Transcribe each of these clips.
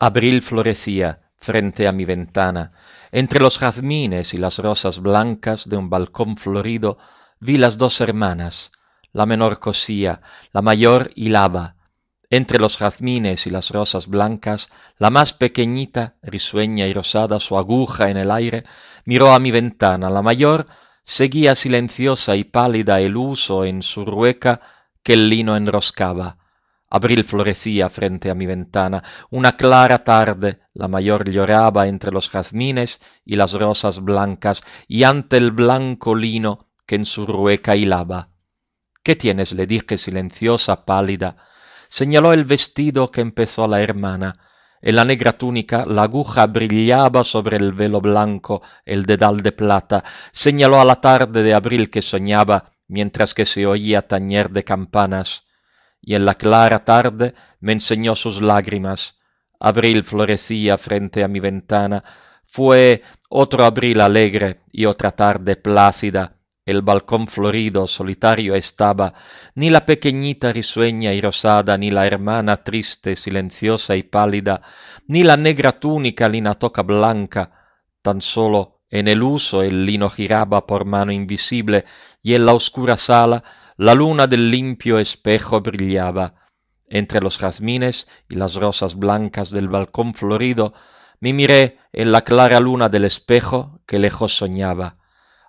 Abril florecía frente a mi ventana. Entre los jazmines y las rosas blancas de un balcón florido vi las dos hermanas. La menor cosía, la mayor hilaba. Entre los jazmines y las rosas blancas, la más pequeñita, risueña y rosada, su aguja en el aire, miró a mi ventana. La mayor seguía silenciosa y pálida el uso en su rueca que el lino enroscaba. Abril florecía frente a mi ventana. Una clara tarde, la mayor lloraba entre los jazmines y las rosas blancas y ante el blanco lino que en su rueca hilaba. ¿Qué tienes? le dije silenciosa, pálida. Señaló el vestido que empezó la hermana. En la negra túnica la aguja brillaba sobre el velo blanco, el dedal de plata. Señaló a la tarde de abril que soñaba, mientras que se oía tañer de campanas y en la clara tarde me enseñó sus lágrimas. Abril florecía frente a mi ventana. Fue otro abril alegre y otra tarde plácida. El balcón florido solitario estaba, ni la pequeñita risueña y rosada, ni la hermana triste, silenciosa y pálida, ni la negra túnica lina toca blanca, tan solo en el uso el lino giraba por mano invisible, y en la oscura sala la luna del limpio espejo brillaba. Entre los jazmines y las rosas blancas del balcón florido, me miré en la clara luna del espejo que lejos soñaba.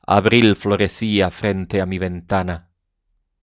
Abril florecía frente a mi ventana.